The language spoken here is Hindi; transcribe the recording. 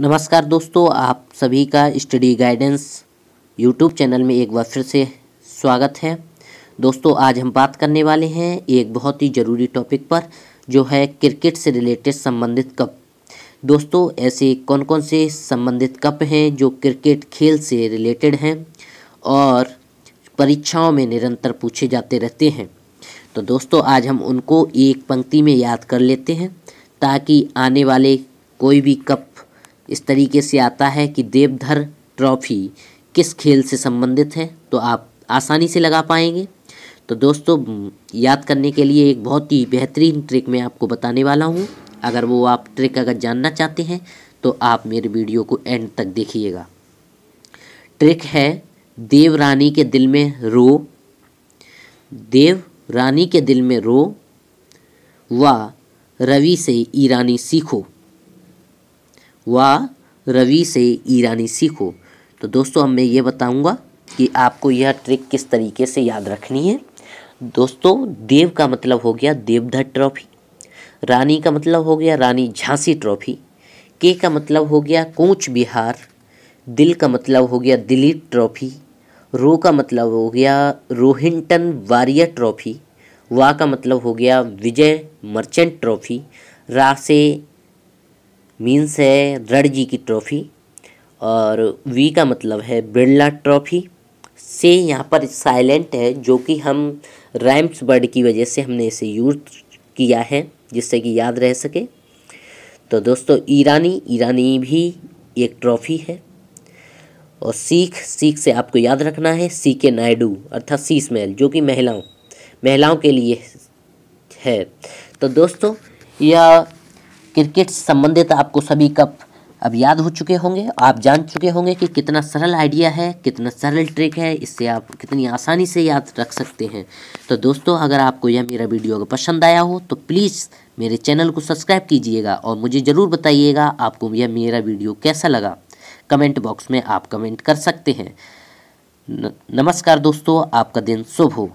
नमस्कार दोस्तों आप सभी का स्टडी गाइडेंस यूट्यूब चैनल में एक बार फिर से स्वागत है दोस्तों आज हम बात करने वाले हैं एक बहुत ही ज़रूरी टॉपिक पर जो है क्रिकेट से रिलेटेड संबंधित कप दोस्तों ऐसे कौन कौन से संबंधित कप हैं जो क्रिकेट खेल से रिलेटेड हैं और परीक्षाओं में निरंतर पूछे जाते रहते हैं तो दोस्तों आज हम उनको एक पंक्ति में याद कर लेते हैं ताकि आने वाले कोई भी कप इस तरीके से आता है कि देवधर ट्रॉफी किस खेल से संबंधित है तो आप आसानी से लगा पाएंगे तो दोस्तों याद करने के लिए एक बहुत ही बेहतरीन ट्रिक मैं आपको बताने वाला हूँ अगर वो आप ट्रिक अगर जानना चाहते हैं तो आप मेरे वीडियो को एंड तक देखिएगा ट्रिक है देव रानी के दिल में रो देव रानी के दिल में रो व रवि से ईरानी सीखो व रवि से ईरानी सीखो तो दोस्तों अब मैं ये बताऊंगा कि आपको यह ट्रिक किस तरीके से याद रखनी है दोस्तों देव का मतलब हो गया देवधर ट्रॉफी रानी का मतलब हो गया रानी झांसी ट्रॉफी के का मतलब हो गया कोच बिहार दिल का मतलब हो गया दिलीप ट्रॉफी रो का मतलब हो गया रोहिंटन वारियर ट्रॉफी वा का मतलब हो गया विजय मर्चेंट ट्रॉफी रा से मीन्स है रड़ जी की ट्रॉफ़ी और वी का मतलब है बिरला ट्रॉफ़ी से यहाँ पर साइलेंट है जो कि हम रैम्स वर्ड की वजह से हमने इसे यूज किया है जिससे कि याद रह सके तो दोस्तों ईरानी ईरानी भी एक ट्रॉफ़ी है और सीख सीख से आपको याद रखना है सी के नायडू अर्थात सी स्मेल जो कि महिलाओं महिलाओं के लिए है तो दोस्तों यह क्रिकेट से संबंधित आपको सभी कप अब याद हो चुके होंगे आप जान चुके होंगे कि कितना सरल आइडिया है कितना सरल ट्रिक है इससे आप कितनी आसानी से याद रख सकते हैं तो दोस्तों अगर आपको यह मेरा वीडियो अगर पसंद आया हो तो प्लीज़ मेरे चैनल को सब्सक्राइब कीजिएगा और मुझे ज़रूर बताइएगा आपको यह मेरा वीडियो कैसा लगा कमेंट बॉक्स में आप कमेंट कर सकते हैं नमस्कार दोस्तों आपका दिन शुभ हो